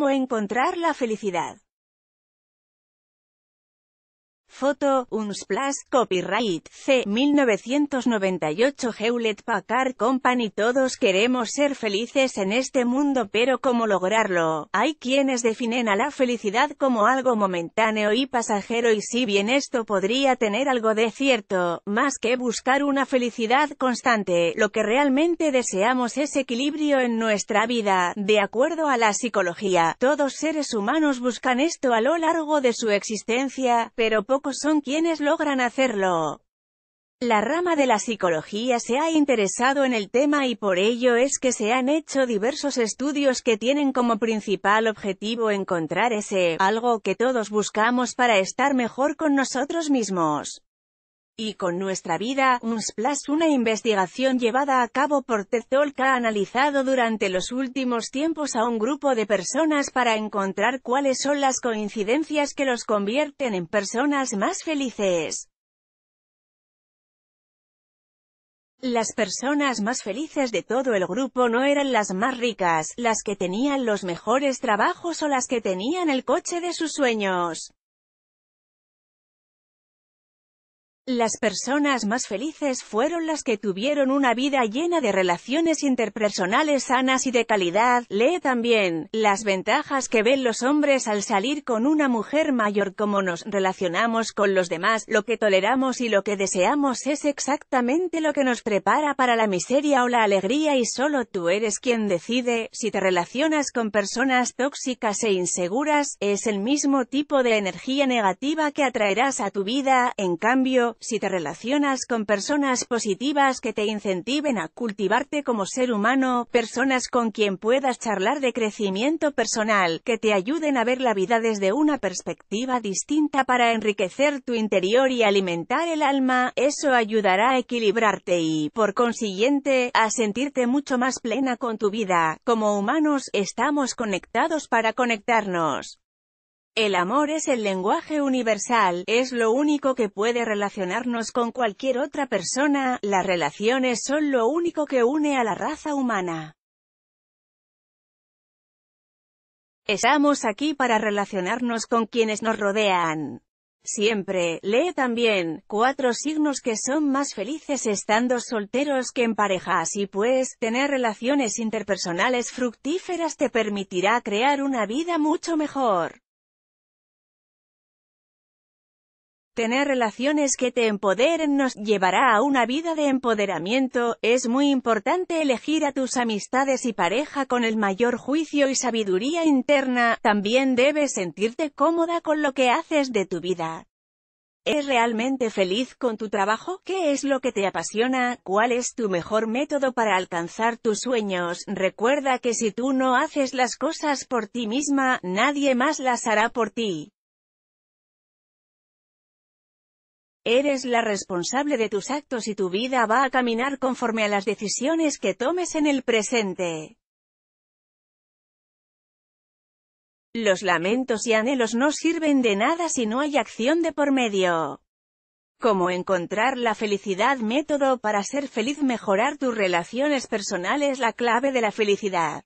cómo encontrar la felicidad. Foto, Unsplash, Copyright, C. 1998 Hewlett Packard Company Todos queremos ser felices en este mundo pero ¿cómo lograrlo? Hay quienes definen a la felicidad como algo momentáneo y pasajero y si bien esto podría tener algo de cierto, más que buscar una felicidad constante, lo que realmente deseamos es equilibrio en nuestra vida, de acuerdo a la psicología. Todos seres humanos buscan esto a lo largo de su existencia, pero poco son quienes logran hacerlo. La rama de la psicología se ha interesado en el tema y por ello es que se han hecho diversos estudios que tienen como principal objetivo encontrar ese algo que todos buscamos para estar mejor con nosotros mismos y con nuestra vida, Unsplash una investigación llevada a cabo por Ted ha analizado durante los últimos tiempos a un grupo de personas para encontrar cuáles son las coincidencias que los convierten en personas más felices. Las personas más felices de todo el grupo no eran las más ricas, las que tenían los mejores trabajos o las que tenían el coche de sus sueños. Las personas más felices fueron las que tuvieron una vida llena de relaciones interpersonales sanas y de calidad. Lee también, las ventajas que ven los hombres al salir con una mujer mayor como nos relacionamos con los demás, lo que toleramos y lo que deseamos es exactamente lo que nos prepara para la miseria o la alegría y solo tú eres quien decide, si te relacionas con personas tóxicas e inseguras, es el mismo tipo de energía negativa que atraerás a tu vida, en cambio, si te relacionas con personas positivas que te incentiven a cultivarte como ser humano, personas con quien puedas charlar de crecimiento personal, que te ayuden a ver la vida desde una perspectiva distinta para enriquecer tu interior y alimentar el alma, eso ayudará a equilibrarte y, por consiguiente, a sentirte mucho más plena con tu vida. Como humanos, estamos conectados para conectarnos. El amor es el lenguaje universal, es lo único que puede relacionarnos con cualquier otra persona, las relaciones son lo único que une a la raza humana. Estamos aquí para relacionarnos con quienes nos rodean. Siempre, lee también, cuatro signos que son más felices estando solteros que en parejas y pues, tener relaciones interpersonales fructíferas te permitirá crear una vida mucho mejor. Tener relaciones que te empoderen nos llevará a una vida de empoderamiento. Es muy importante elegir a tus amistades y pareja con el mayor juicio y sabiduría interna. También debes sentirte cómoda con lo que haces de tu vida. ¿Es realmente feliz con tu trabajo? ¿Qué es lo que te apasiona? ¿Cuál es tu mejor método para alcanzar tus sueños? Recuerda que si tú no haces las cosas por ti misma, nadie más las hará por ti. Eres la responsable de tus actos y tu vida va a caminar conforme a las decisiones que tomes en el presente. Los lamentos y anhelos no sirven de nada si no hay acción de por medio. Como encontrar la felicidad método para ser feliz mejorar tus relaciones personales la clave de la felicidad.